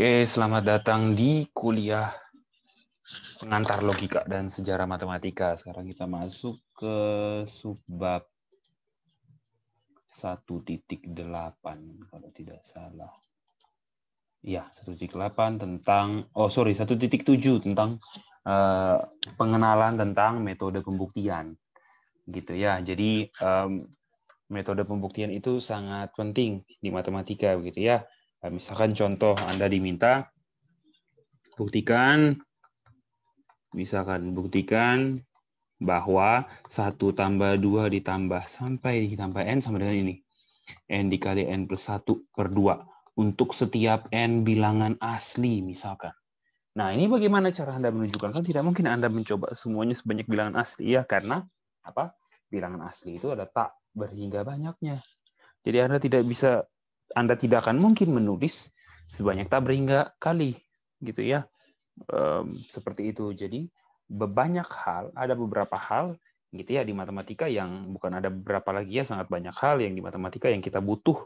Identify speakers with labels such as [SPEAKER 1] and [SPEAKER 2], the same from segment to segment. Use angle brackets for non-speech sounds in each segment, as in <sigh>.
[SPEAKER 1] Oke, selamat datang di kuliah pengantar logika dan sejarah matematika. Sekarang kita masuk ke subbab 1.8 kalau tidak salah. Ya, 1.8 tentang oh sorry, 1.7 tentang uh, pengenalan tentang metode pembuktian. Gitu ya. Jadi um, metode pembuktian itu sangat penting di matematika begitu ya Nah, misalkan contoh Anda diminta buktikan misalkan buktikan bahwa satu tambah dua ditambah sampai ditambah N sama dengan ini. N dikali N plus 1 per 2 untuk setiap N bilangan asli misalkan. Nah, ini bagaimana cara Anda menunjukkan? Kan tidak mungkin Anda mencoba semuanya sebanyak bilangan asli ya, karena apa? Bilangan asli itu ada tak berhingga banyaknya. Jadi Anda tidak bisa anda tidak akan mungkin menulis sebanyak tak berhingga kali, gitu ya. Um, seperti itu. Jadi banyak hal, ada beberapa hal gitu ya di matematika yang bukan ada beberapa lagi ya sangat banyak hal yang di matematika yang kita butuh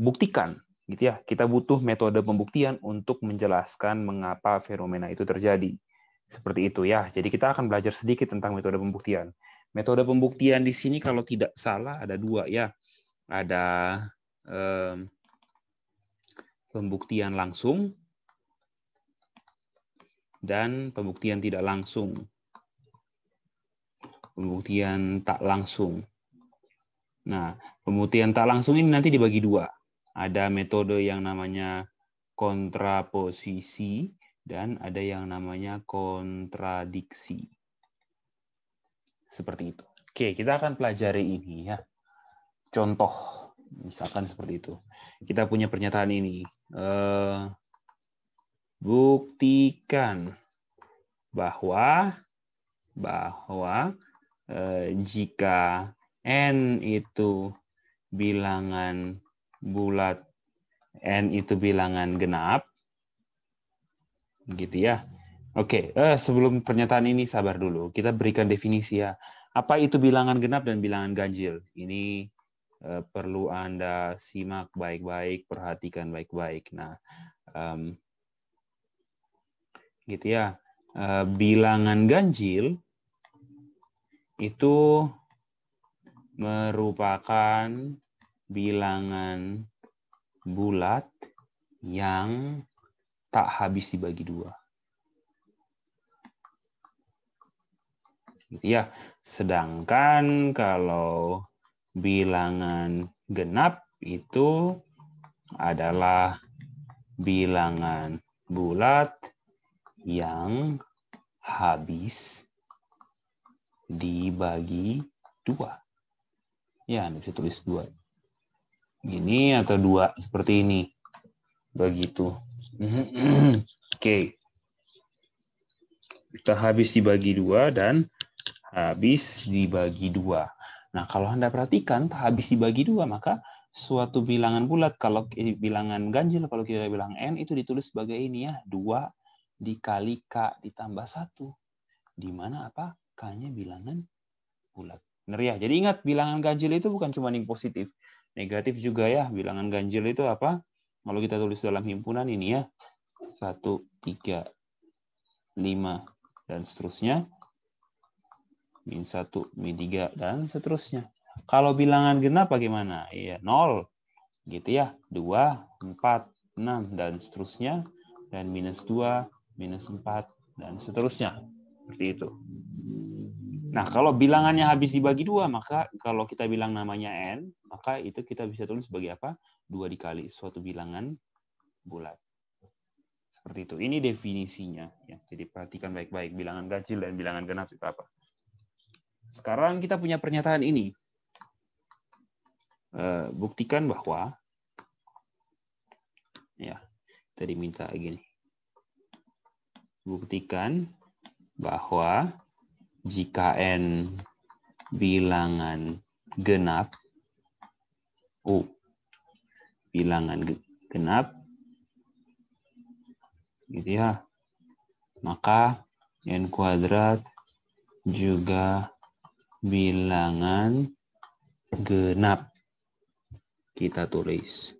[SPEAKER 1] buktikan gitu ya. Kita butuh metode pembuktian untuk menjelaskan mengapa fenomena itu terjadi. Seperti itu ya. Jadi kita akan belajar sedikit tentang metode pembuktian. Metode pembuktian di sini kalau tidak salah ada dua ya. Ada pembuktian langsung dan pembuktian tidak langsung. Pembuktian tak langsung. Nah, pembuktian tak langsung ini nanti dibagi dua. Ada metode yang namanya kontraposisi dan ada yang namanya kontradiksi. Seperti itu. Oke, kita akan pelajari ini ya. Contoh Misalkan seperti itu. Kita punya pernyataan ini. Eh, buktikan bahwa bahwa eh, jika n itu bilangan bulat, n itu bilangan genap, gitu ya. Oke, okay. Eh, sebelum pernyataan ini sabar dulu. Kita berikan definisi ya. Apa itu bilangan genap dan bilangan ganjil? Ini Eh, perlu Anda simak baik-baik, perhatikan baik-baik. Nah, um, gitu ya. Uh, bilangan ganjil itu merupakan bilangan bulat yang tak habis dibagi dua. Gitu ya. Sedangkan kalau bilangan genap itu adalah bilangan bulat yang habis dibagi dua. Ya, Anda bisa tulis dua. Gini atau dua, seperti ini. Begitu. <clears throat> Oke. Okay. Kita habis dibagi dua dan habis dibagi dua. Nah, kalau Anda perhatikan, habis dibagi dua, maka suatu bilangan bulat, kalau bilangan ganjil, kalau kita bilang N, itu ditulis sebagai ini ya, 2 dikali K ditambah 1. Di mana apa? K-nya bilangan bulat. Benar ya? Jadi ingat, bilangan ganjil itu bukan cuma yang positif. Negatif juga ya, bilangan ganjil itu apa? Kalau kita tulis dalam himpunan ini ya, 1, 3, 5, dan seterusnya min 1, min 3, dan seterusnya. Kalau bilangan genap bagaimana? Iya, 0. Gitu ya, 2, 4, 6, dan seterusnya. Dan minus 2, minus 4, dan seterusnya. Seperti itu. Nah, kalau bilangannya habis dibagi dua, maka kalau kita bilang namanya N, maka itu kita bisa tulis sebagai apa? Dua dikali suatu bilangan bulat. Seperti itu. Ini definisinya. Ya, jadi perhatikan baik-baik bilangan ganjil dan bilangan genap itu apa. Sekarang kita punya pernyataan ini. Eh, buktikan bahwa ya tadi minta gini. Buktikan bahwa jika n bilangan genap u bilangan genap gitu ya maka n kuadrat juga bilangan genap. Kita tulis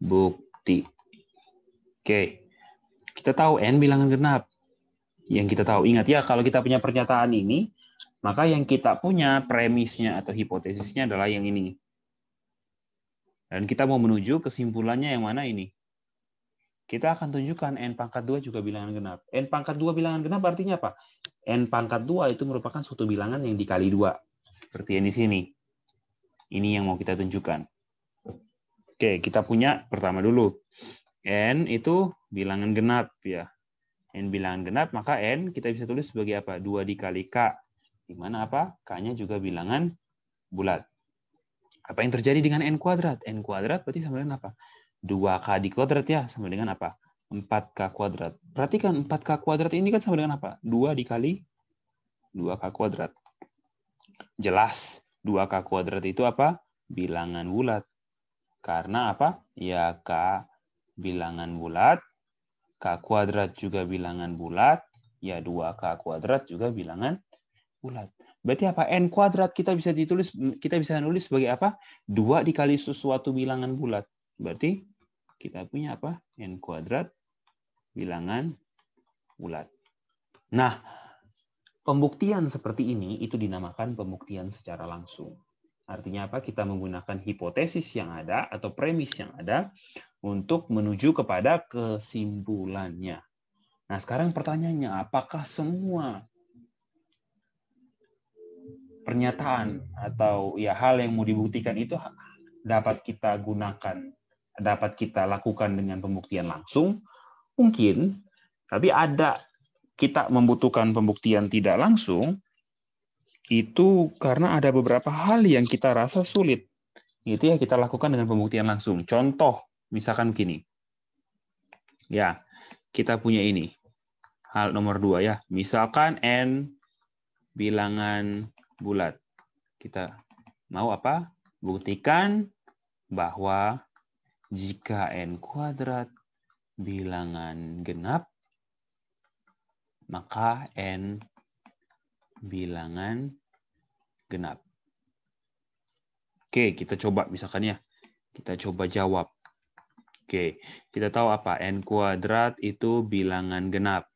[SPEAKER 1] bukti. Oke. Kita tahu n bilangan genap. Yang kita tahu, ingat ya kalau kita punya pernyataan ini, maka yang kita punya premisnya atau hipotesisnya adalah yang ini. Dan kita mau menuju kesimpulannya yang mana ini? Kita akan tunjukkan N pangkat 2 juga bilangan genap. N pangkat 2 bilangan genap artinya apa? N pangkat 2 itu merupakan suatu bilangan yang dikali 2. Seperti yang di sini. Ini yang mau kita tunjukkan. Oke, kita punya pertama dulu. N itu bilangan genap ya. N bilangan genap, maka N kita bisa tulis sebagai apa? 2 dikali K. Di mana apa? K-nya juga bilangan bulat. Apa yang terjadi dengan N kuadrat? N kuadrat berarti sama dengan apa? 2K dikuadrat ya sama dengan apa? 4K kuadrat. Perhatikan 4K kuadrat ini kan sama dengan apa? 2 dikali 2K kuadrat. Jelas 2K kuadrat itu apa? Bilangan bulat. Karena apa? Ya K bilangan bulat, K kuadrat juga bilangan bulat, ya 2K kuadrat juga bilangan bulat. Berarti apa? N kuadrat kita bisa ditulis, kita bisa nulis sebagai apa? 2 dikali sesuatu bilangan bulat. Berarti kita punya apa? N kuadrat bilangan bulat. Nah, pembuktian seperti ini itu dinamakan pembuktian secara langsung. Artinya apa? Kita menggunakan hipotesis yang ada atau premis yang ada untuk menuju kepada kesimpulannya. Nah, sekarang pertanyaannya, apakah semua pernyataan atau ya hal yang mau dibuktikan itu dapat kita gunakan dapat kita lakukan dengan pembuktian langsung? Mungkin, tapi ada kita membutuhkan pembuktian tidak langsung itu karena ada beberapa hal yang kita rasa sulit. Itu ya kita lakukan dengan pembuktian langsung. Contoh, misalkan begini. Ya, kita punya ini. Hal nomor dua ya. Misalkan N bilangan bulat. Kita mau apa? Buktikan bahwa jika n kuadrat bilangan genap, maka n bilangan genap. Oke, kita coba misalkan ya. Kita coba jawab. Oke, kita tahu apa? N kuadrat itu bilangan genap.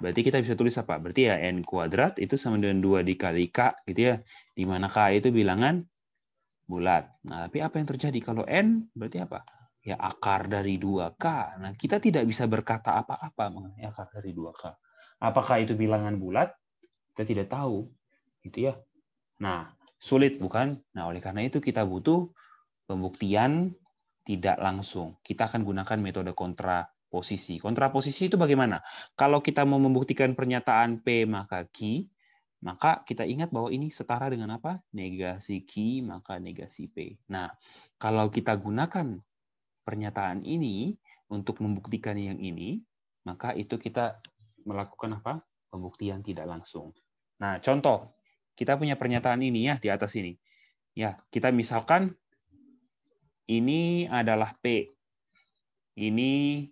[SPEAKER 1] Berarti kita bisa tulis apa? Berarti ya N kuadrat itu sama dengan 2 dikali K, gitu ya. Di mana K itu bilangan bulat. Nah, tapi apa yang terjadi kalau n berarti apa? Ya akar dari 2k. Nah, kita tidak bisa berkata apa-apa mengenai akar dari 2k. Apakah itu bilangan bulat? Kita tidak tahu. Gitu ya. Nah, sulit bukan? Nah, oleh karena itu kita butuh pembuktian tidak langsung. Kita akan gunakan metode kontra kontraposisi. Kontraposisi itu bagaimana? Kalau kita mau membuktikan pernyataan P maka Q, maka kita ingat bahwa ini setara dengan apa? Negasi Q, maka negasi P. Nah, kalau kita gunakan pernyataan ini untuk membuktikan yang ini, maka itu kita melakukan apa? Pembuktian tidak langsung. Nah, contoh, kita punya pernyataan ini ya di atas ini. Ya, kita misalkan ini adalah P. Ini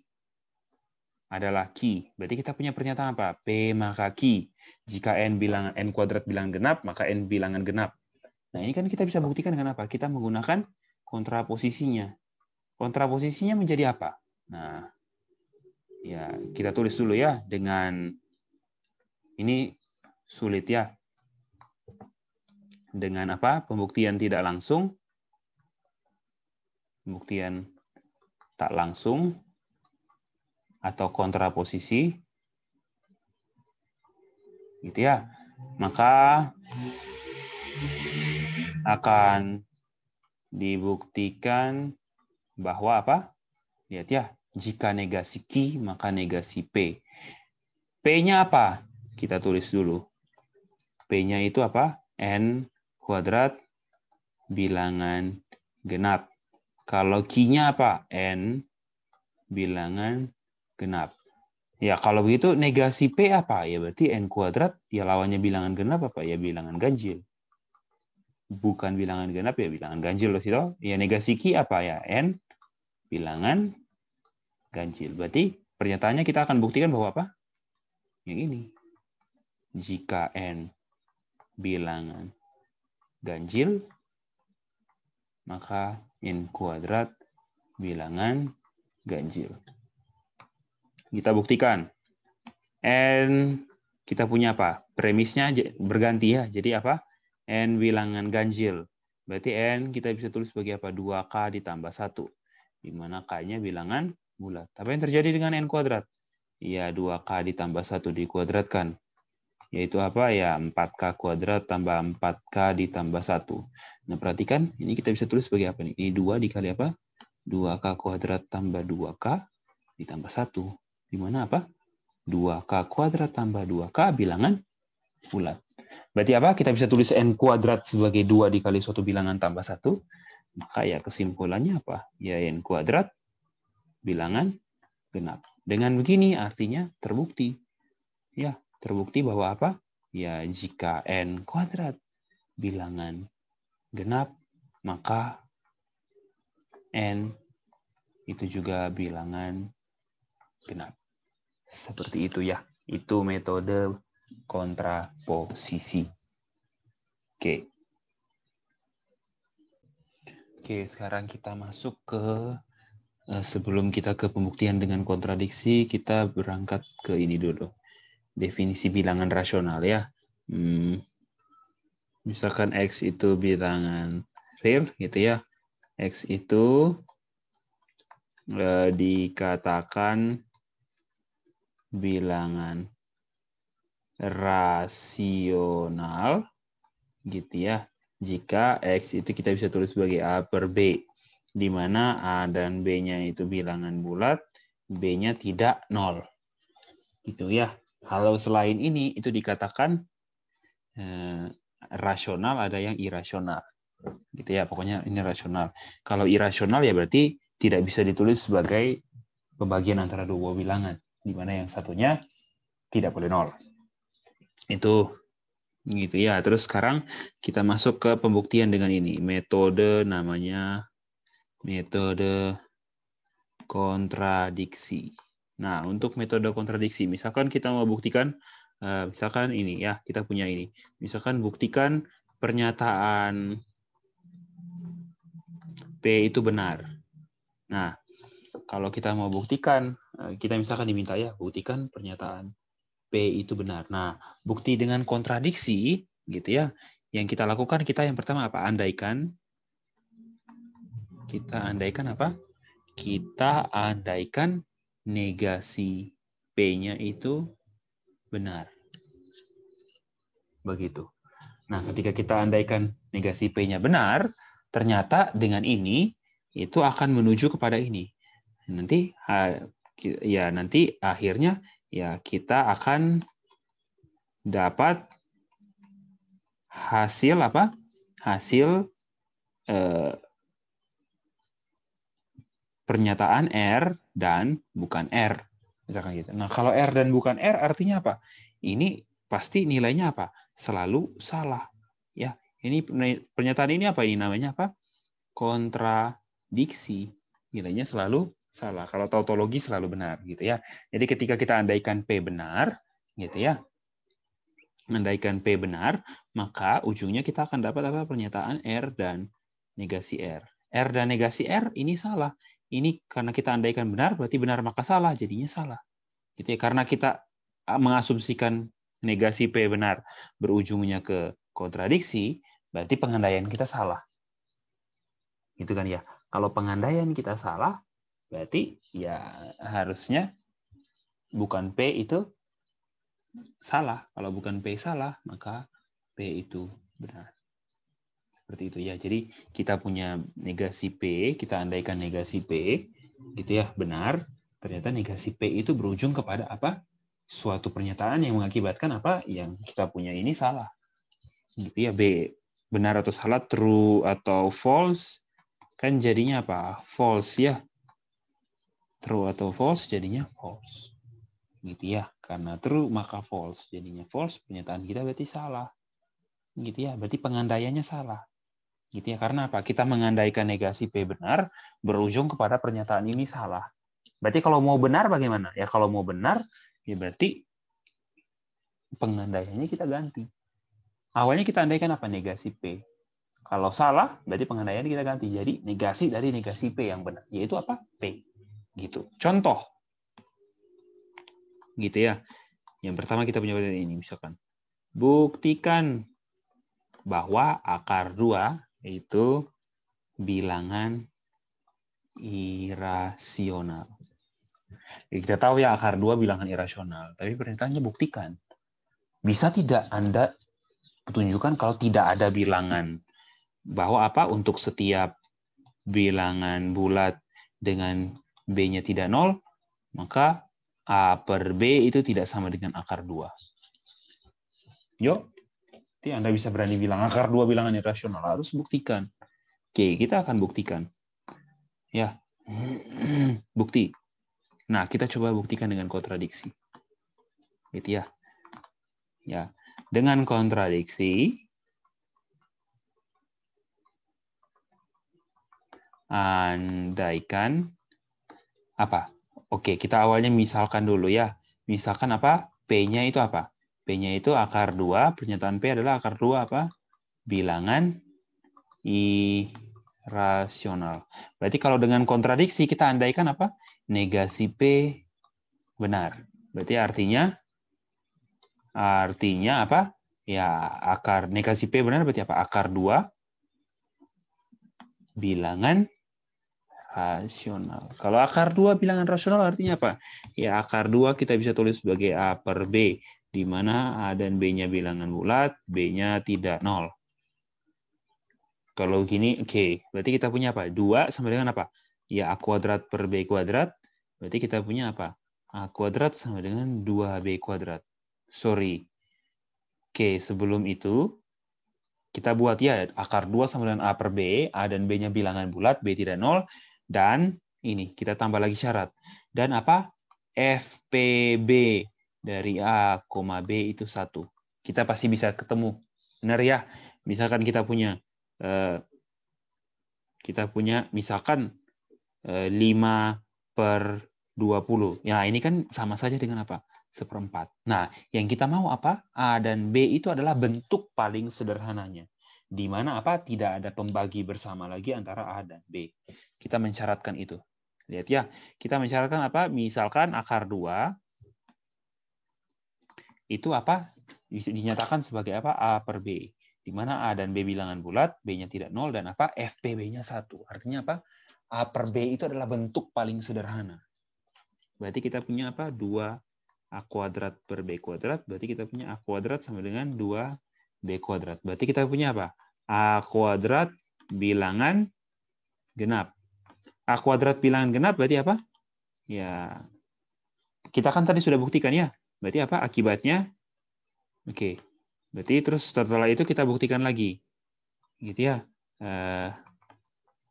[SPEAKER 1] adalah key. Berarti kita punya pernyataan apa? P maka Q. Jika N bilangan N kuadrat bilangan genap, maka N bilangan genap. Nah, ini kan kita bisa buktikan dengan apa? Kita menggunakan kontraposisinya. Kontraposisinya menjadi apa? Nah, ya kita tulis dulu ya dengan ini sulit ya. Dengan apa? Pembuktian tidak langsung. Pembuktian tak langsung atau kontraposisi gitu ya maka akan dibuktikan bahwa apa lihat ya jika negasi Q maka negasi P P-nya apa kita tulis dulu P-nya itu apa N kuadrat bilangan genap kalau Q-nya apa N bilangan genap. Ya kalau begitu negasi P apa? Ya berarti N kuadrat ya lawannya bilangan genap apa? Ya bilangan ganjil. Bukan bilangan genap ya bilangan ganjil loh sih Ya negasi Q apa ya? N bilangan ganjil. Berarti pernyataannya kita akan buktikan bahwa apa? Yang ini. Jika N bilangan ganjil, maka N kuadrat bilangan ganjil. Kita buktikan. And kita punya apa? Premisnya berganti ya. Jadi apa? N bilangan ganjil. Berarti N kita bisa tulis sebagai apa? 2K ditambah 1. Di mana K-nya bilangan bulat. Apa yang terjadi dengan N kuadrat? Ya, 2K ditambah 1 dikuadratkan. Yaitu apa? Ya, 4K kuadrat tambah 4K ditambah 1. Nah, perhatikan, ini kita bisa tulis sebagai apa nih? Ini 2 dikali apa? 2K kuadrat tambah 2K ditambah 1. Di mana apa? 2K kuadrat tambah 2K bilangan bulat. Berarti apa? Kita bisa tulis N kuadrat sebagai 2 dikali suatu bilangan tambah 1. Maka ya kesimpulannya apa? Ya N kuadrat bilangan genap. Dengan begini artinya terbukti. Ya, terbukti bahwa apa? Ya jika N kuadrat bilangan genap, maka N itu juga bilangan genap. Seperti itu ya. Itu metode kontraposisi. Oke. Oke, sekarang kita masuk ke eh, sebelum kita ke pembuktian dengan kontradiksi, kita berangkat ke ini dulu. Definisi bilangan rasional ya. Hmm. Misalkan X itu bilangan real gitu ya. X itu eh, dikatakan bilangan rasional gitu ya. Jika X itu kita bisa tulis sebagai A per B, di mana A dan B-nya itu bilangan bulat, B-nya tidak nol. Gitu ya. Kalau selain ini, itu dikatakan eh, rasional ada yang irasional. Gitu ya, pokoknya ini rasional. Kalau irasional ya berarti tidak bisa ditulis sebagai pembagian antara dua bilangan di mana yang satunya tidak boleh nol. Itu gitu ya. Terus sekarang kita masuk ke pembuktian dengan ini. Metode namanya metode kontradiksi. Nah, untuk metode kontradiksi, misalkan kita mau buktikan eh, misalkan ini ya, kita punya ini. Misalkan buktikan pernyataan P itu benar. Nah, kalau kita mau buktikan Eh, kita misalkan diminta ya buktikan pernyataan P itu benar. Nah, bukti dengan kontradiksi gitu ya. Yang kita lakukan kita yang pertama apa? Andaikan kita andaikan apa? Kita andaikan negasi P-nya itu benar. Begitu. Nah, ketika kita andaikan negasi P-nya benar, ternyata dengan ini itu akan menuju kepada ini. Nanti ya nanti akhirnya ya kita akan dapat hasil apa? Hasil eh, pernyataan R dan bukan R. Misalkan gitu. Nah, kalau R dan bukan R artinya apa? Ini pasti nilainya apa? Selalu salah. Ya, ini pernyataan ini apa ini namanya apa? Kontradiksi. Nilainya selalu salah. Kalau tautologi selalu benar gitu ya. Jadi ketika kita andaikan P benar gitu ya. Andaikan P benar, maka ujungnya kita akan dapat apa? Pernyataan R dan negasi R. R dan negasi R ini salah. Ini karena kita andaikan benar berarti benar maka salah, jadinya salah. Gitu ya. Karena kita mengasumsikan negasi P benar berujungnya ke kontradiksi, berarti pengandaian kita salah. Gitu kan ya. Kalau pengandaian kita salah, Berarti ya harusnya bukan P itu salah. Kalau bukan P salah, maka P itu benar. Seperti itu ya. Jadi kita punya negasi P, kita andaikan negasi P, gitu ya, benar. Ternyata negasi P itu berujung kepada apa? Suatu pernyataan yang mengakibatkan apa? Yang kita punya ini salah. Gitu ya, B. Benar atau salah, true atau false, kan jadinya apa? False ya true atau false jadinya false gitu ya karena true maka false jadinya false pernyataan kita berarti salah gitu ya berarti pengandaiannya salah gitu ya karena apa kita mengandaikan negasi p benar berujung kepada pernyataan ini salah berarti kalau mau benar bagaimana ya kalau mau benar ya berarti pengandaiannya kita ganti awalnya kita andaikan apa negasi p kalau salah berarti pengandaian kita ganti jadi negasi dari negasi p yang benar yaitu apa p gitu. Contoh, gitu ya. Yang pertama kita punya pertanyaan ini, misalkan. Buktikan bahwa akar dua itu bilangan irasional. Jadi kita tahu ya akar dua bilangan irasional, tapi perintahnya buktikan. Bisa tidak Anda tunjukkan kalau tidak ada bilangan? Bahwa apa? Untuk setiap bilangan bulat dengan B-nya tidak nol, maka A per B itu tidak sama dengan akar 2. Yuk, nanti Anda bisa berani bilang akar 2 bilangan irasional. Harus buktikan. Oke, kita akan buktikan. Ya, bukti. Nah, kita coba buktikan dengan kontradiksi. Gitu ya. Ya, dengan kontradiksi andaikan apa? Oke, kita awalnya misalkan dulu ya. Misalkan apa? P-nya itu apa? P-nya itu akar 2, pernyataan P adalah akar 2 apa? Bilangan irasional. Berarti kalau dengan kontradiksi kita andaikan apa? Negasi P benar. Berarti artinya artinya apa? Ya, akar negasi P benar berarti apa? Akar 2 bilangan rasional. Kalau akar dua bilangan rasional artinya apa? Ya akar dua kita bisa tulis sebagai A per B, di mana A dan B-nya bilangan bulat, B-nya tidak nol. Kalau gini, oke. Okay. Berarti kita punya apa? Dua sama dengan apa? Ya A kuadrat per B kuadrat. Berarti kita punya apa? A kuadrat sama dengan dua b kuadrat. Sorry. Oke, okay, sebelum itu, kita buat ya akar 2 sama dengan A per B, A dan B-nya bilangan bulat, B tidak nol dan ini kita tambah lagi syarat. Dan apa? FPB dari A, B itu satu. Kita pasti bisa ketemu. Benar ya? Misalkan kita punya eh, kita punya misalkan eh, 5 per 20. Ya, ini kan sama saja dengan apa? Seperempat. Nah, yang kita mau apa? A dan B itu adalah bentuk paling sederhananya di mana apa tidak ada pembagi bersama lagi antara A dan B. Kita mensyaratkan itu. Lihat ya, kita mensyaratkan apa? Misalkan akar 2 itu apa? dinyatakan sebagai apa? A per B. Di mana A dan B bilangan bulat, B-nya tidak nol dan apa? FPB-nya satu. Artinya apa? A per B itu adalah bentuk paling sederhana. Berarti kita punya apa? 2 A kuadrat per B kuadrat. Berarti kita punya A kuadrat sama dengan 2 B kuadrat. Berarti kita punya apa? A kuadrat bilangan genap. A kuadrat bilangan genap berarti apa? Ya, kita kan tadi sudah buktikan ya. Berarti apa? Akibatnya. Oke. Berarti terus setelah itu kita buktikan lagi. Gitu ya. Eh,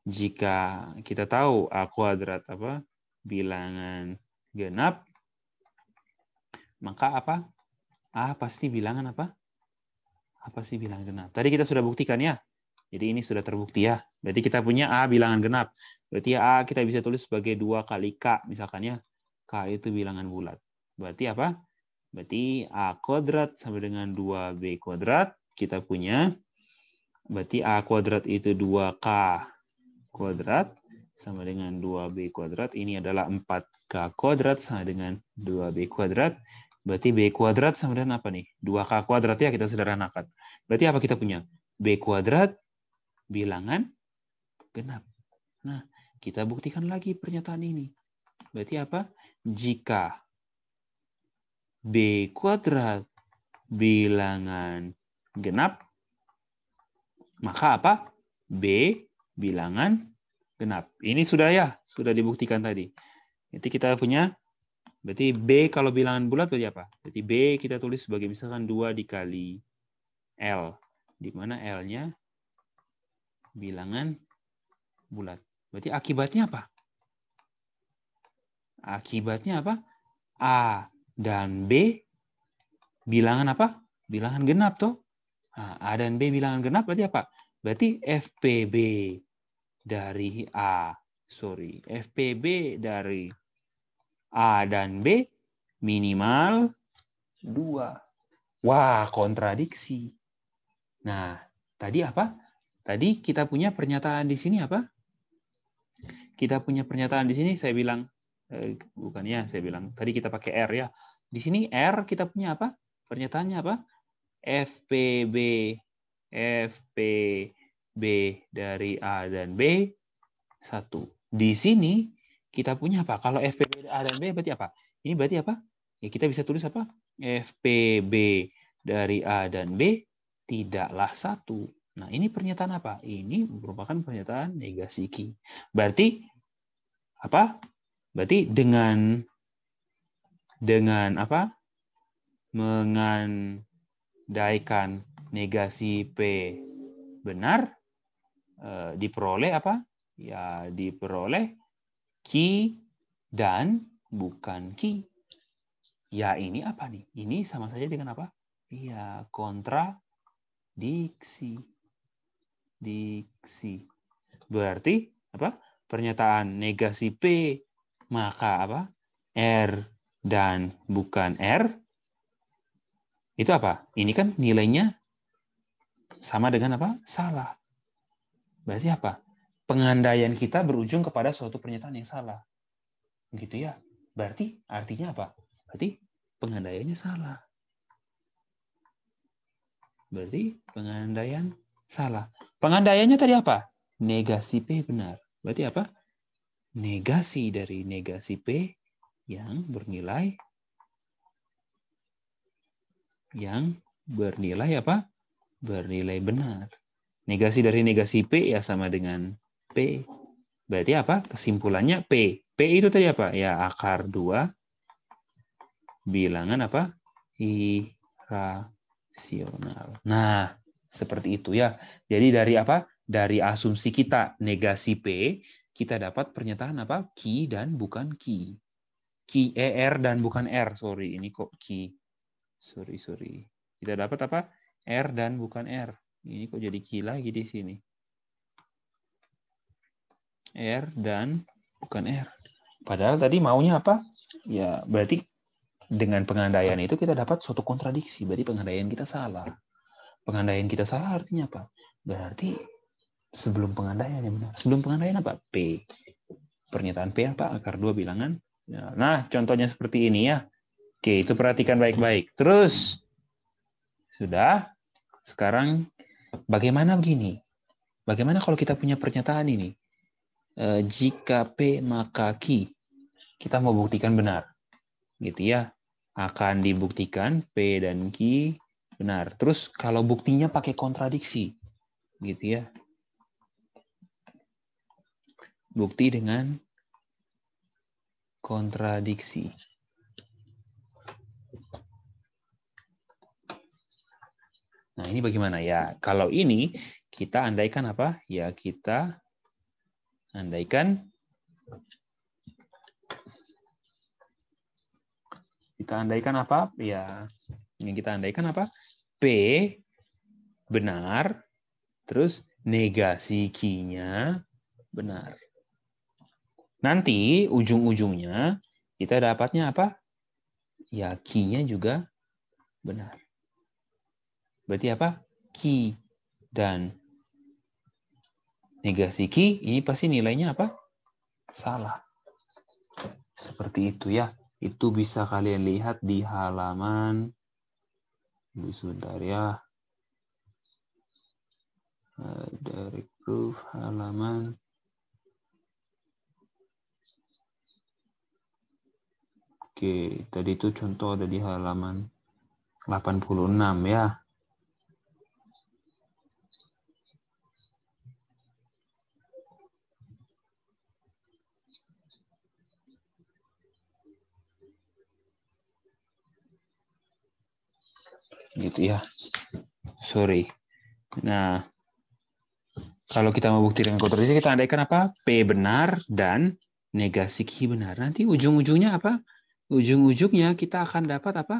[SPEAKER 1] jika kita tahu A kuadrat apa? Bilangan genap. Maka apa? A pasti bilangan apa? apa sih bilangan genap? Tadi kita sudah buktikan ya. Jadi ini sudah terbukti ya. Berarti kita punya A bilangan genap. Berarti A kita bisa tulis sebagai 2 kali K misalkan ya. K itu bilangan bulat. Berarti apa? Berarti A kuadrat sama dengan 2B kuadrat kita punya. Berarti A kuadrat itu 2K kuadrat sama dengan 2B kuadrat. Ini adalah 4K kuadrat sama dengan 2B kuadrat. Berarti B kuadrat sama dengan apa nih? 2K kuadrat ya kita sederhanakan. Berarti apa kita punya? B kuadrat bilangan genap. Nah, kita buktikan lagi pernyataan ini. Berarti apa? Jika B kuadrat bilangan genap, maka apa? B bilangan genap. Ini sudah ya, sudah dibuktikan tadi. Nanti kita punya Berarti B kalau bilangan bulat berarti apa? Berarti B kita tulis sebagai misalkan 2 dikali L. Di mana L-nya bilangan bulat. Berarti akibatnya apa? Akibatnya apa? A dan B bilangan apa? Bilangan genap tuh. A dan B bilangan genap berarti apa? Berarti FPB dari A. Sorry, FPB dari A dan B minimal 2. Wah, kontradiksi. Nah, tadi apa? Tadi kita punya pernyataan di sini apa? Kita punya pernyataan di sini saya bilang eh, bukan ya, saya bilang tadi kita pakai R ya. Di sini R kita punya apa? Pernyataannya apa? FPB FPB dari A dan B 1. Di sini kita punya apa? Kalau FPB A dan B berarti apa? Ini berarti apa? Ya kita bisa tulis apa? FPB dari A dan B tidaklah satu. Nah, ini pernyataan apa? Ini merupakan pernyataan negasi negasiki. Berarti apa? Berarti dengan dengan apa? mengandaikan negasi P benar eh, diperoleh apa? Ya, diperoleh ki dan bukan ki. Ya ini apa nih? Ini sama saja dengan apa? Ya kontra diksi. Diksi. Berarti apa? Pernyataan negasi P maka apa? R dan bukan R. Itu apa? Ini kan nilainya sama dengan apa? Salah. Berarti apa? pengandaian kita berujung kepada suatu pernyataan yang salah. Gitu ya. Berarti artinya apa? Berarti pengandaiannya salah. Berarti pengandaian salah. Pengandaiannya tadi apa? Negasi P benar. Berarti apa? Negasi dari negasi P yang bernilai yang bernilai apa? Bernilai benar. Negasi dari negasi P ya sama dengan P. Berarti apa? Kesimpulannya P. P itu tadi apa? Ya, akar 2 bilangan apa? Irasional. Nah, seperti itu ya. Jadi dari apa? Dari asumsi kita negasi P, kita dapat pernyataan apa? Ki dan bukan ki. Ki ER dan bukan R. Sorry, ini kok ki. Sorry, sorry. Kita dapat apa? R dan bukan R. Ini kok jadi ki lagi di sini. R dan bukan R. Padahal tadi maunya apa? Ya, berarti dengan pengandaian itu kita dapat suatu kontradiksi. Berarti pengandaian kita salah. Pengandaian kita salah artinya apa? Berarti sebelum pengandaian yang benar. Sebelum pengandaian apa? P. Pernyataan P apa? Akar dua bilangan. Ya, nah, contohnya seperti ini ya. Oke, itu perhatikan baik-baik. Terus, sudah. Sekarang, bagaimana begini? Bagaimana kalau kita punya pernyataan ini? Eh, jika P maka Q. Kita mau buktikan benar. Gitu ya. Akan dibuktikan P dan Q benar. Terus kalau buktinya pakai kontradiksi. Gitu ya. Bukti dengan kontradiksi. Nah, ini bagaimana ya? Kalau ini kita andaikan apa? Ya, kita Andaikan kita andaikan apa? Ya, yang kita andaikan apa? P benar, terus negasi Q-nya benar. Nanti ujung-ujungnya kita dapatnya apa? Ya, Q-nya juga benar. Berarti apa? Q dan negasi ini pasti nilainya apa? Salah. Seperti itu ya. Itu bisa kalian lihat di halaman. Sebentar ya. Eh, dari proof halaman. Oke, tadi itu contoh ada di halaman 86 ya. gitu ya. Sorry. Nah, kalau kita mau bukti dengan kontradiksi, kita andaikan apa? P benar dan negasi Q benar. Nanti ujung-ujungnya apa? Ujung-ujungnya kita akan dapat apa?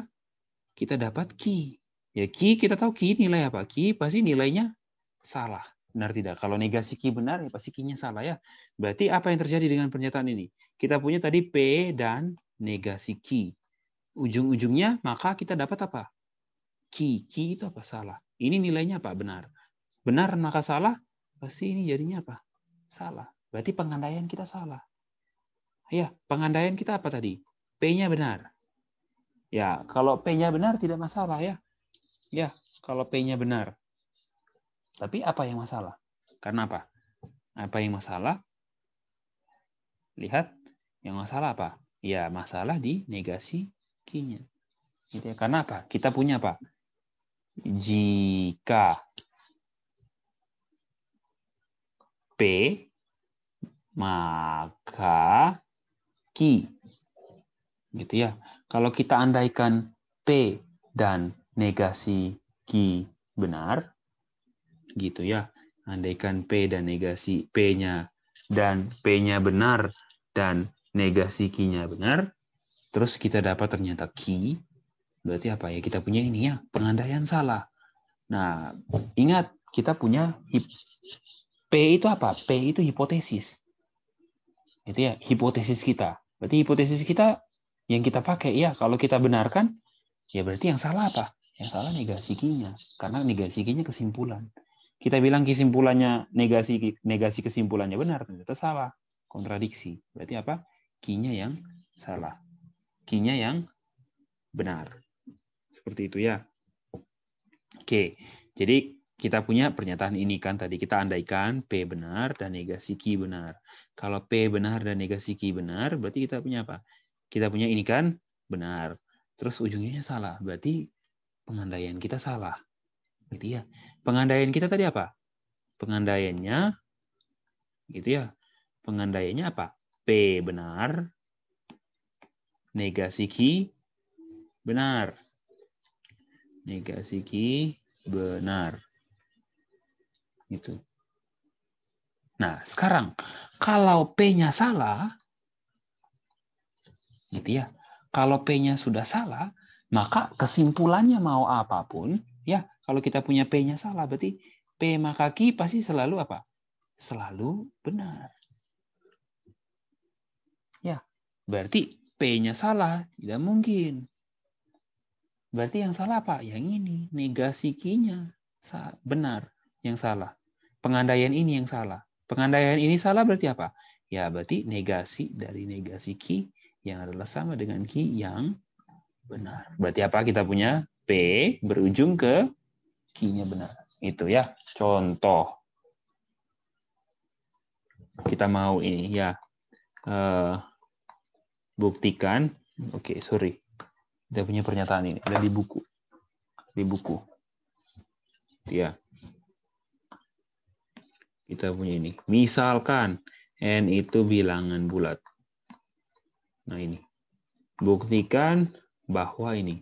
[SPEAKER 1] Kita dapat Q. Ya, Q kita tahu Q nilai apa? Q pasti nilainya salah. Benar tidak? Kalau negasi Q benar, ya pasti Q-nya salah ya. Berarti apa yang terjadi dengan pernyataan ini? Kita punya tadi P dan negasi Q. Ujung-ujungnya, maka kita dapat apa? ki. Ki itu apa? Salah. Ini nilainya apa? Benar. Benar maka salah, pasti ini jadinya apa? Salah. Berarti pengandaian kita salah. Ya, pengandaian kita apa tadi? P-nya benar. Ya, kalau P-nya benar tidak masalah ya. Ya, kalau P-nya benar. Tapi apa yang masalah? Karena apa? Apa yang masalah? Lihat, yang masalah apa? Ya, masalah di negasi k nya gitu ya. Karena apa? Kita punya apa? jika P maka ki. Gitu ya. Kalau kita andaikan P dan negasi ki benar, gitu ya. Andaikan P dan negasi P-nya dan P-nya benar dan negasi ki-nya benar, terus kita dapat ternyata ki, Berarti apa ya? Kita punya ini ya, pengandaian salah. Nah, ingat kita punya P itu apa? P itu hipotesis. Itu ya, hipotesis kita. Berarti hipotesis kita yang kita pakai ya kalau kita benarkan ya berarti yang salah apa? Yang salah negasi kinya karena negasi kinya kesimpulan. Kita bilang kesimpulannya negasi negasi kesimpulannya benar ternyata salah, kontradiksi. Berarti apa? Kinya yang salah. Kinya yang benar. Seperti itu ya. Oke, jadi kita punya pernyataan ini kan tadi kita andaikan P benar dan negasi Q benar. Kalau P benar dan negasi Q benar, berarti kita punya apa? Kita punya ini kan benar. Terus ujungnya salah, berarti pengandaian kita salah. Gitu ya. Pengandaian kita tadi apa? Pengandaiannya gitu ya. Pengandaiannya apa? P benar, negasi Q benar negasi ki benar. Gitu. Nah, sekarang kalau P-nya salah, gitu ya. Kalau P-nya sudah salah, maka kesimpulannya mau apapun, ya, kalau kita punya P-nya salah, berarti P maka Ki pasti selalu apa? Selalu benar. Ya, berarti P-nya salah, tidak mungkin. Berarti yang salah apa? Yang ini, negasi kinya benar yang salah. Pengandaian ini yang salah. Pengandaian ini salah berarti apa? Ya berarti negasi dari negasi ki yang adalah sama dengan ki yang benar. Berarti apa? Kita punya P berujung ke ki-nya benar. Itu ya contoh. Kita mau ini ya. Uh, buktikan. Oke, okay, sorry dia punya pernyataan ini, ada di buku. Di buku. Ya. Kita punya ini. Misalkan N itu bilangan bulat. Nah ini. Buktikan bahwa ini.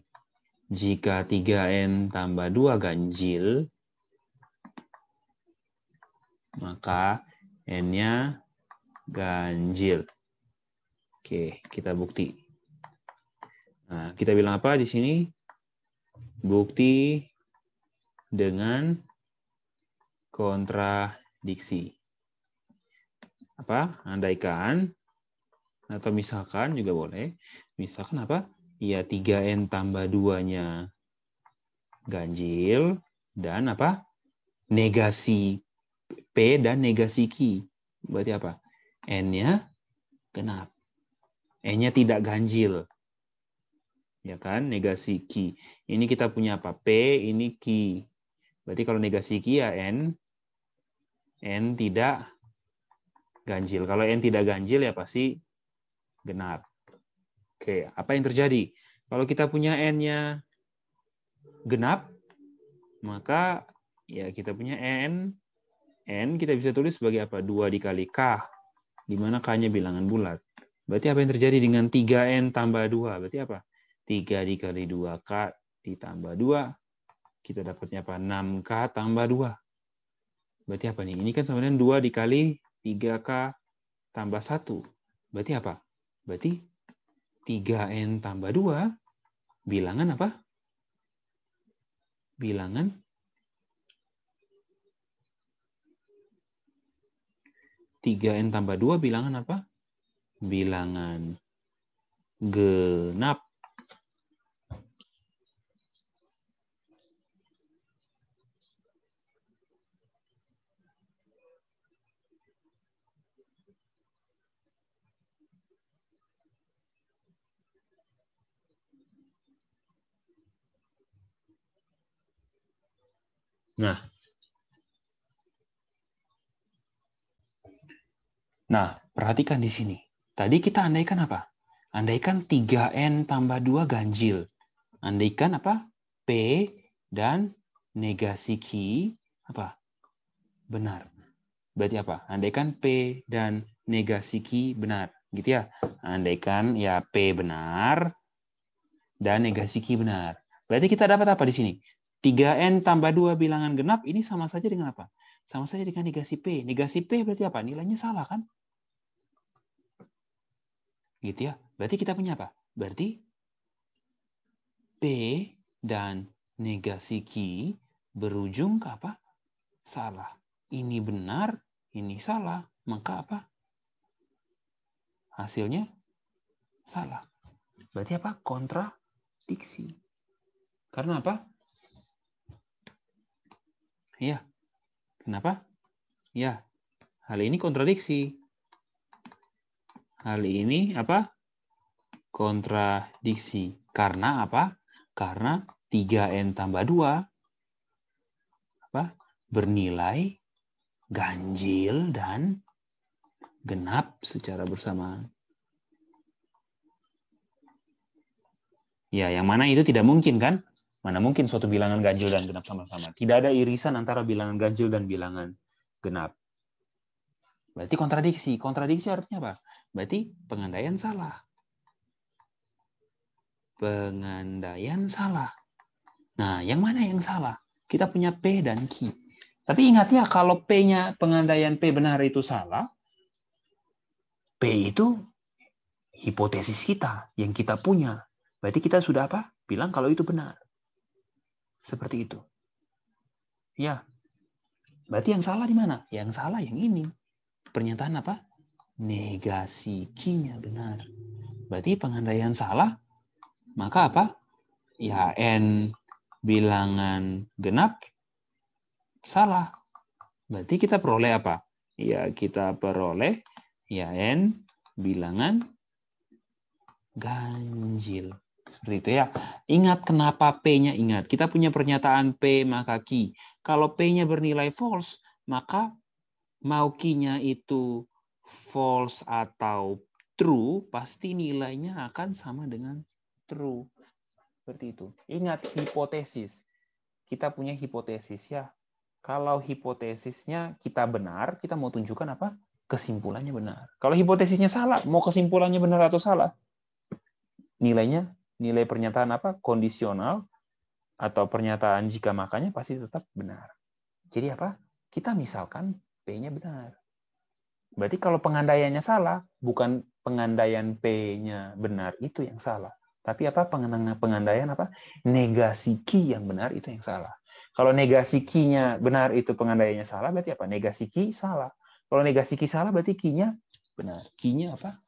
[SPEAKER 1] Jika 3N tambah 2 ganjil, maka N-nya ganjil. Oke, kita bukti. Nah, kita bilang apa di sini? Bukti dengan kontradiksi. Apa? Andaikan atau misalkan juga boleh. Misalkan apa? Ya 3N tambah 2-nya ganjil dan apa? Negasi P dan negasi Q. Berarti apa? N-nya genap. N-nya tidak ganjil ya kan negasi ki ini kita punya apa p ini ki berarti kalau negasi ki ya n n tidak ganjil kalau n tidak ganjil ya pasti genap oke apa yang terjadi kalau kita punya n-nya genap maka ya kita punya n n kita bisa tulis sebagai apa dua dikali k di mana k-nya bilangan bulat berarti apa yang terjadi dengan 3n tambah dua? berarti apa 3 dikali 2K ditambah 2. Kita dapatnya apa? 6K tambah 2. Berarti apa nih? Ini kan sama dengan 2 dikali 3K tambah 1. Berarti apa? Berarti 3N tambah 2 bilangan apa? Bilangan tiga n tambah dua bilangan apa? Bilangan genap. Nah, Nah, perhatikan di sini. Tadi kita andaikan apa? Andaikan 3N tambah 2 ganjil. Andaikan apa? P dan negasi Q apa? Benar. Berarti apa? Andaikan P dan negasi Q benar. Gitu ya. Andaikan ya P benar dan negasi Q benar. Berarti kita dapat apa di sini? 3N tambah 2 bilangan genap ini sama saja dengan apa? Sama saja dengan negasi P. Negasi P berarti apa? Nilainya salah kan? Gitu ya. Berarti kita punya apa? Berarti P dan negasi Q berujung ke apa? Salah. Ini benar, ini salah. Maka apa? Hasilnya salah. Berarti apa? Kontradiksi. Karena apa? Iya. Kenapa? Ya. Hal ini kontradiksi. Hal ini apa? Kontradiksi. Karena apa? Karena 3N tambah 2 apa? bernilai ganjil dan genap secara bersamaan. Ya, yang mana itu tidak mungkin kan? Mana mungkin suatu bilangan ganjil dan genap sama-sama. Tidak ada irisan antara bilangan ganjil dan bilangan genap. Berarti kontradiksi. Kontradiksi artinya apa? Berarti pengandaian salah. Pengandaian salah. Nah, yang mana yang salah? Kita punya P dan Q. Tapi ingat ya, kalau P-nya pengandaian P benar itu salah, P itu hipotesis kita yang kita punya. Berarti kita sudah apa? Bilang kalau itu benar. Seperti itu. Ya. Berarti yang salah di mana? Yang salah yang ini. Pernyataan apa? Negasi. Kinya benar. Berarti pengandaian salah, maka apa? Ya, N bilangan genap salah. Berarti kita peroleh apa? Ya, kita peroleh ya N bilangan ganjil. Seperti itu ya. Ingat kenapa P-nya ingat. Kita punya pernyataan P maka Q. Kalau P-nya bernilai false, maka mau Q-nya itu false atau true, pasti nilainya akan sama dengan true. Seperti itu. Ingat hipotesis. Kita punya hipotesis ya. Kalau hipotesisnya kita benar, kita mau tunjukkan apa? Kesimpulannya benar. Kalau hipotesisnya salah, mau kesimpulannya benar atau salah? Nilainya nilai pernyataan apa kondisional atau pernyataan jika makanya pasti tetap benar. Jadi apa? Kita misalkan P-nya benar. Berarti kalau pengandaiannya salah, bukan pengandaian P-nya benar itu yang salah. Tapi apa pengandaian apa? Negasi Q yang benar itu yang salah. Kalau negasi Q-nya benar itu pengandaiannya salah, berarti apa? Negasi Q salah. Kalau negasi Q salah, berarti Q-nya benar. Q-nya apa?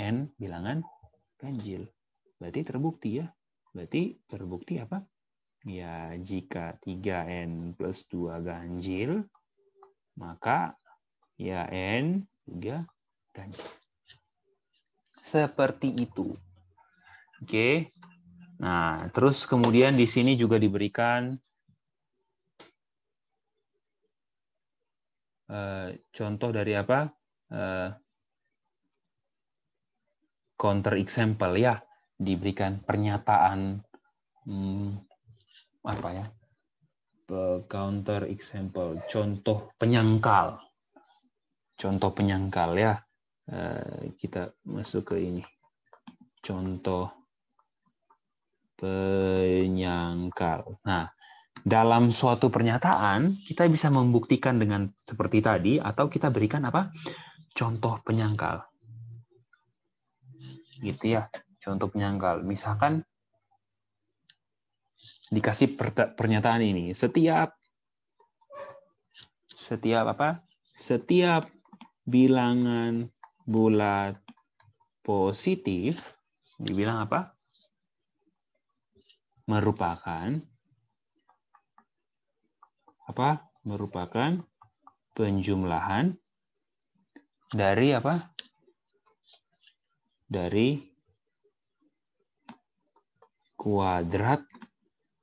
[SPEAKER 1] N bilangan ganjil. Berarti terbukti ya. Berarti terbukti apa? Ya, jika 3N plus 2 ganjil, maka ya N 3 ganjil. Seperti itu. Oke. Nah, terus kemudian di sini juga diberikan Uh, contoh dari apa? Uh, eh, counter example ya diberikan pernyataan hmm, apa ya counter example contoh penyangkal contoh penyangkal ya eh, kita masuk ke ini contoh penyangkal nah dalam suatu pernyataan kita bisa membuktikan dengan seperti tadi atau kita berikan apa contoh penyangkal gitu ya contoh penyangkal. Misalkan dikasih pernyataan ini, setiap setiap apa? Setiap bilangan bulat positif dibilang apa? merupakan apa? merupakan penjumlahan dari apa? dari kuadrat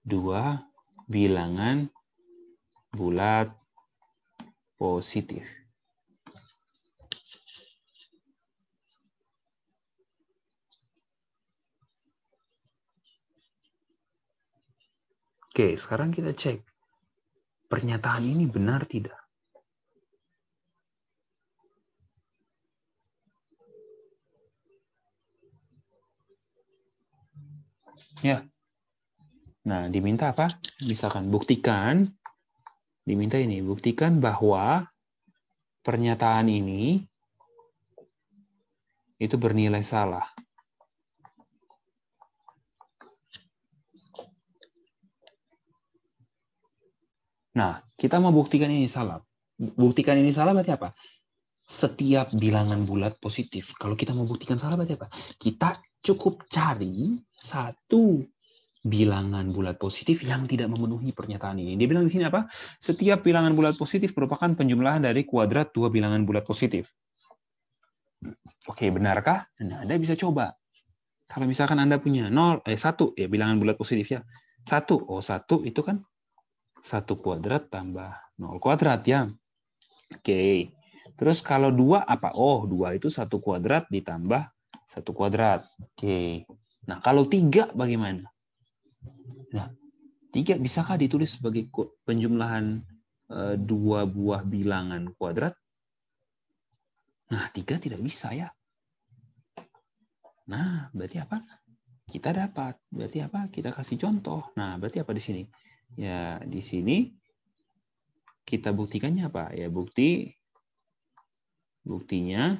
[SPEAKER 1] dua bilangan bulat positif. Oke, sekarang kita cek. Pernyataan ini benar tidak? Ya. Nah, diminta apa? Misalkan buktikan, diminta ini, buktikan bahwa pernyataan ini itu bernilai salah. Nah, kita mau buktikan ini salah. Buktikan ini salah berarti apa? Setiap bilangan bulat positif. Kalau kita mau buktikan salah berarti apa? Kita cukup cari satu bilangan bulat positif yang tidak memenuhi pernyataan ini. Dia bilang di sini apa? Setiap bilangan bulat positif merupakan penjumlahan dari kuadrat dua bilangan bulat positif. Oke, benarkah? Nah, Anda bisa coba. Kalau misalkan Anda punya 0, eh 1, ya bilangan bulat positif ya. 1, oh 1 itu kan 1 kuadrat tambah 0 kuadrat ya. Oke. Terus kalau 2 apa? Oh, 2 itu 1 kuadrat ditambah 1 kuadrat. Oke. Nah, kalau tiga bagaimana? Nah, tiga bisakah ditulis sebagai penjumlahan eh, dua buah bilangan kuadrat? Nah, tiga tidak bisa ya. Nah, berarti apa? Kita dapat. Berarti apa? Kita kasih contoh. Nah, berarti apa di sini? Ya, di sini kita buktikannya apa? Ya, bukti buktinya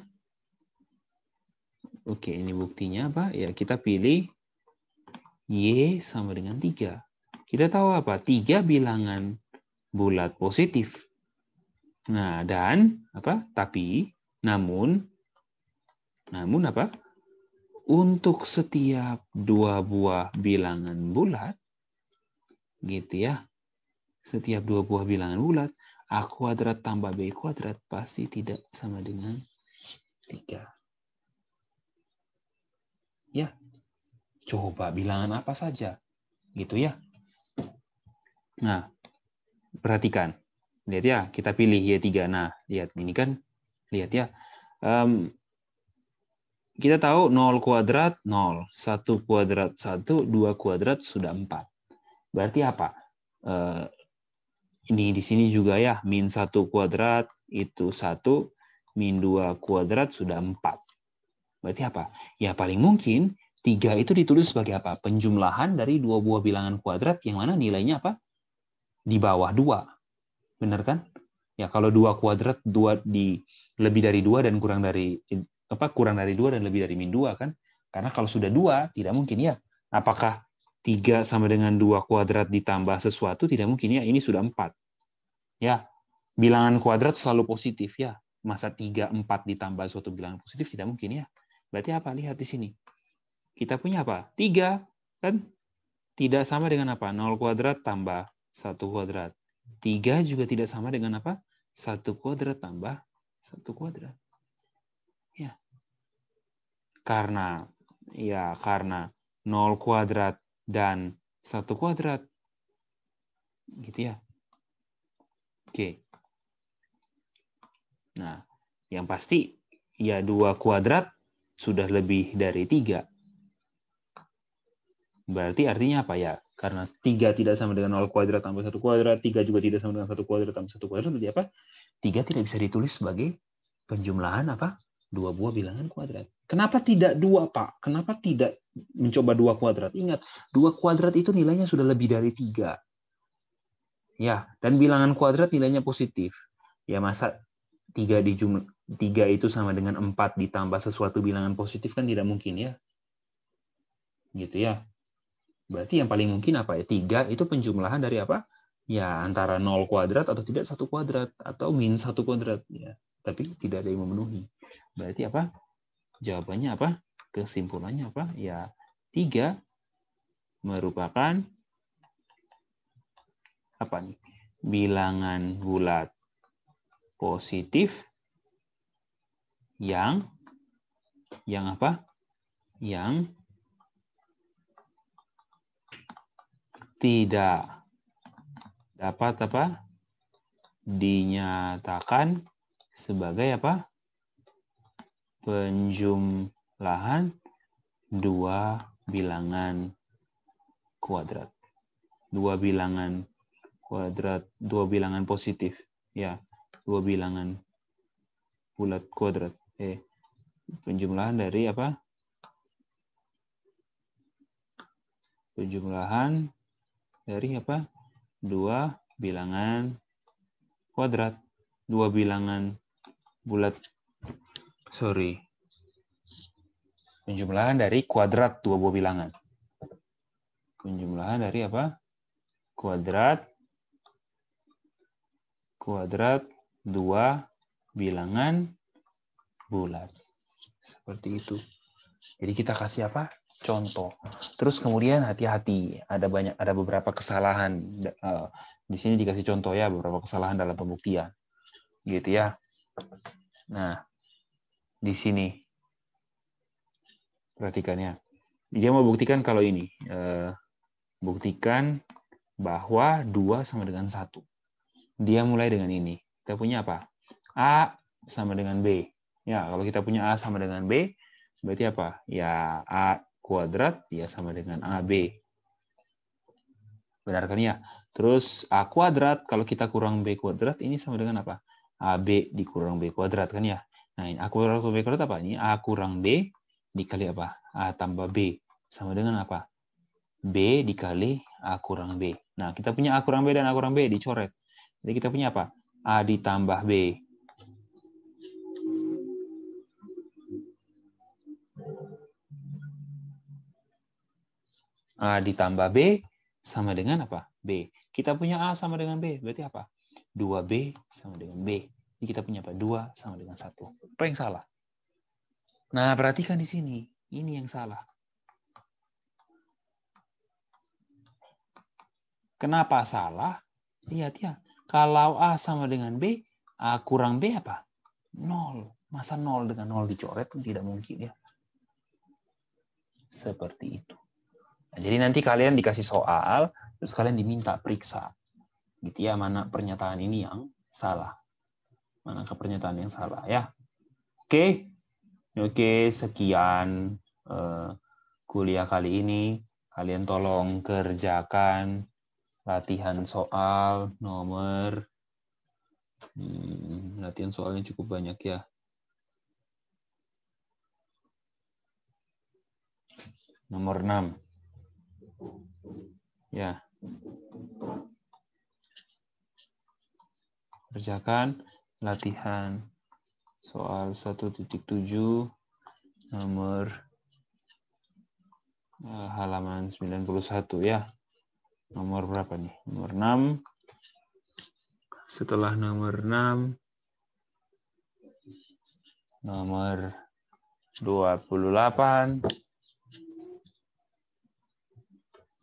[SPEAKER 1] Oke, ini buktinya apa? Ya, kita pilih Y sama dengan 3. Kita tahu apa? 3 bilangan bulat positif. Nah, dan apa? Tapi, namun, namun apa? Untuk setiap dua buah bilangan bulat, gitu ya, setiap dua buah bilangan bulat, A kuadrat tambah B kuadrat pasti tidak sama dengan 3 ya coba bilangan apa saja gitu ya nah perhatikan lihat ya kita pilih Y3 ya nah lihat ini kan lihat ya um, kita tahu 0 kuadrat 0 1 kuadrat 1 2 kuadrat sudah 4 berarti apa uh, ini di sini juga ya min 1 kuadrat itu 1 min 2 kuadrat sudah 4 Berarti apa? Ya paling mungkin tiga itu ditulis sebagai apa? Penjumlahan dari dua buah bilangan kuadrat yang mana nilainya apa? Di bawah dua. Benar kan? Ya kalau dua kuadrat dua di lebih dari dua dan kurang dari apa kurang dari dua dan lebih dari min dua kan? Karena kalau sudah dua tidak mungkin ya. Apakah 3 sama dengan 2 kuadrat ditambah sesuatu tidak mungkin ya ini sudah 4. Ya. Bilangan kuadrat selalu positif ya. Masa 3 4 ditambah suatu bilangan positif tidak mungkin ya. Berarti apa? Lihat di sini. Kita punya apa? 3, kan? Tidak sama dengan apa? 0 kuadrat tambah 1 kuadrat. 3 juga tidak sama dengan apa? 1 kuadrat tambah 1 kuadrat. Ya. Karena, ya karena 0 kuadrat dan 1 kuadrat. Gitu ya. Oke. Nah, yang pasti ya 2 kuadrat sudah lebih dari tiga, berarti artinya apa ya? Karena tiga tidak sama dengan nol kuadrat tambah satu kuadrat, tiga juga tidak sama dengan satu kuadrat tambah satu kuadrat, berarti apa? Tiga tidak bisa ditulis sebagai penjumlahan apa? Dua buah bilangan kuadrat. Kenapa tidak dua, Pak? Kenapa tidak mencoba dua kuadrat? Ingat, dua kuadrat itu nilainya sudah lebih dari tiga. Ya, dan bilangan kuadrat nilainya positif. Ya, masa tiga dijumlah 3 itu sama dengan 4 ditambah sesuatu bilangan positif kan tidak mungkin ya. Gitu ya. Berarti yang paling mungkin apa ya? 3 itu penjumlahan dari apa? Ya antara 0 kuadrat atau tidak 1 kuadrat atau min 1 kuadrat ya. Tapi tidak ada yang memenuhi. Berarti apa? Jawabannya apa? Kesimpulannya apa? Ya 3 merupakan apa nih? Bilangan bulat positif yang yang apa? Yang tidak dapat apa? dinyatakan sebagai apa? penjumlahan dua bilangan kuadrat. Dua bilangan kuadrat, dua bilangan positif, ya, dua bilangan bulat kuadrat eh Penjumlahan dari apa? Penjumlahan dari apa? Dua bilangan kuadrat. Dua bilangan bulat. Sorry. Penjumlahan dari kuadrat dua buah bilangan. Penjumlahan dari apa? Kuadrat kuadrat dua bilangan bulat Seperti itu. Jadi kita kasih apa? Contoh. Terus kemudian hati-hati, ada banyak ada beberapa kesalahan eh, di sini dikasih contoh ya beberapa kesalahan dalam pembuktian. Gitu ya. Nah, di sini Perhatikan ya. Dia mau buktikan kalau ini eh, buktikan bahwa 2 sama dengan 1. Dia mulai dengan ini. Kita punya apa? A sama dengan B. Ya, kalau kita punya A sama dengan B, berarti apa? Ya, A kuadrat ya sama dengan AB. Benar kan ya? Terus A kuadrat, kalau kita kurang B kuadrat, ini sama dengan apa? AB dikurang B kuadrat kan ya? Nah, ini A kuadrat kurang B kuadrat apa? Ini A kurang B dikali apa? A tambah B. Sama dengan apa? B dikali A kurang B. Nah, kita punya A kurang B dan A kurang B dicoret. Jadi kita punya apa? A ditambah B A ditambah B sama dengan apa? B. Kita punya A sama dengan B. Berarti apa? 2B sama dengan B. Jadi kita punya apa? 2 sama dengan 1. Apa yang salah? Nah, perhatikan di sini. Ini yang salah. Kenapa salah? Lihat ya. Kalau A sama dengan B, A kurang B apa? 0. Masa 0 dengan 0 dicoret? Tidak mungkin ya. Seperti itu. Nah, jadi nanti kalian dikasih soal, terus kalian diminta periksa. Gitu ya, mana pernyataan ini yang salah. mana kepernyataan yang salah ya. Oke. Oke, sekian eh, kuliah kali ini. Kalian tolong kerjakan latihan soal nomor hmm, latihan soalnya cukup banyak ya. Nomor 6. Ya. Kerjakan latihan soal 1.7 nomor eh, halaman 91 ya. Nomor berapa nih? Nomor 6. Setelah nomor 6 nomor 28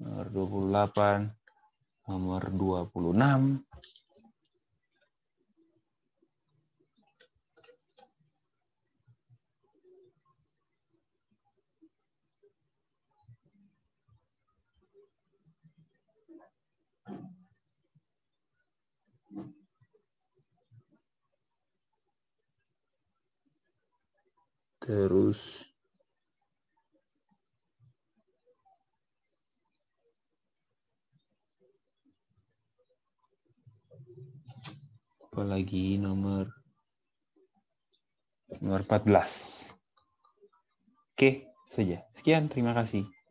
[SPEAKER 1] nomor 28, nomor 26, terus lagi nomor nomor 14. Oke, saja. Sekian, terima kasih.